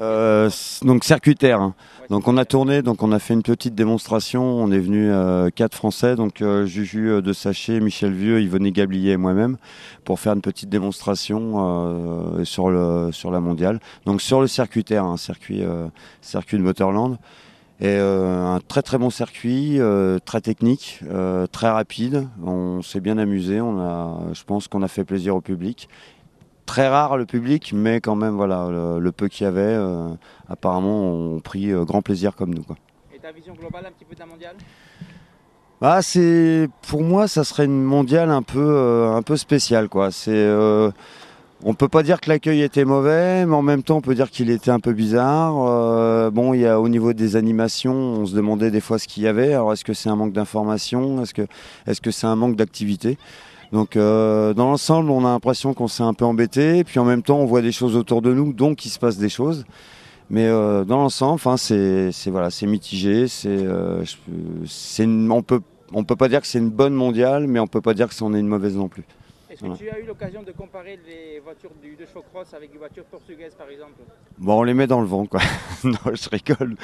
Euh, donc circuitaire. Hein. Donc on a tourné, donc on a fait une petite démonstration. On est venu euh, quatre Français, donc euh, Juju de Sachet, Michel Vieux, Yvonne Gablier et moi-même, pour faire une petite démonstration sur le sur la mondiale. Donc sur le circuitaire, un circuit circuit de Motorland. Et un très très bon circuit, très technique, très rapide. On s'est bien amusé. On a, je pense qu'on a fait plaisir au public très rare le public, mais quand même, voilà, le, peu qu'il y avait, euh, apparemment, ont pris euh, grand plaisir comme nous. Quoi. Et ta vision globale un petit peu de la mondiale ah, c'est pour moi ça serait une mondiale un peu euh, un peu spéciale quoi. C'est on peut pas dire que l'accueil était mauvais, mais en même temps on peut dire qu'il était un peu bizarre. bon, il y a au niveau des animations, on se demandait des fois ce qu'il y avait. Alors est-ce que c'est un manque d'information Est-ce que est-ce que c'est un manque d'activité donc euh, dans l'ensemble, on a l'impression qu'on s'est un peu embêté, puis en même temps, on voit des choses autour de nous, donc il se passe des choses. Mais euh, dans l'ensemble, enfin, c'est voilà, c'est mitigé, c'est euh, on peut on peut pas dire que c'est une bonne mondiale, mais on peut pas dire que c'en est une mauvaise non plus. Est-ce que tu as eu l'occasion de comparer les voitures du, de cross avec des voitures portugaises par exemple Bon, on les met dans le vent quoi. non, je rigole.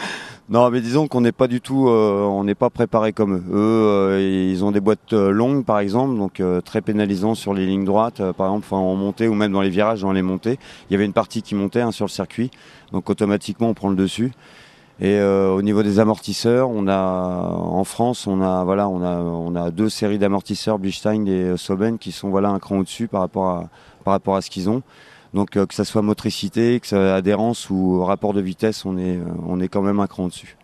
Non, mais disons qu'on n'est pas du tout, euh, on n'est pas préparé comme eux. Eux, euh, ils ont des boîtes euh, longues, par exemple, donc très pénalisant sur les lignes droites, par exemple, en montée ou même dans les virages, dans les montées. Il y avait une partie qui montait hein, sur le circuit, donc automatiquement on prend le dessus. Et au niveau des amortisseurs, on a en France, on a voilà, on a deux séries d'amortisseurs Blichstein et Soben qui sont voilà un cran au-dessus par rapport par rapport à ce qu'ils ont. Donc euh, que ça soit motricité, que ça adhérence ou rapport de vitesse, on est euh, on est quand même un cran dessus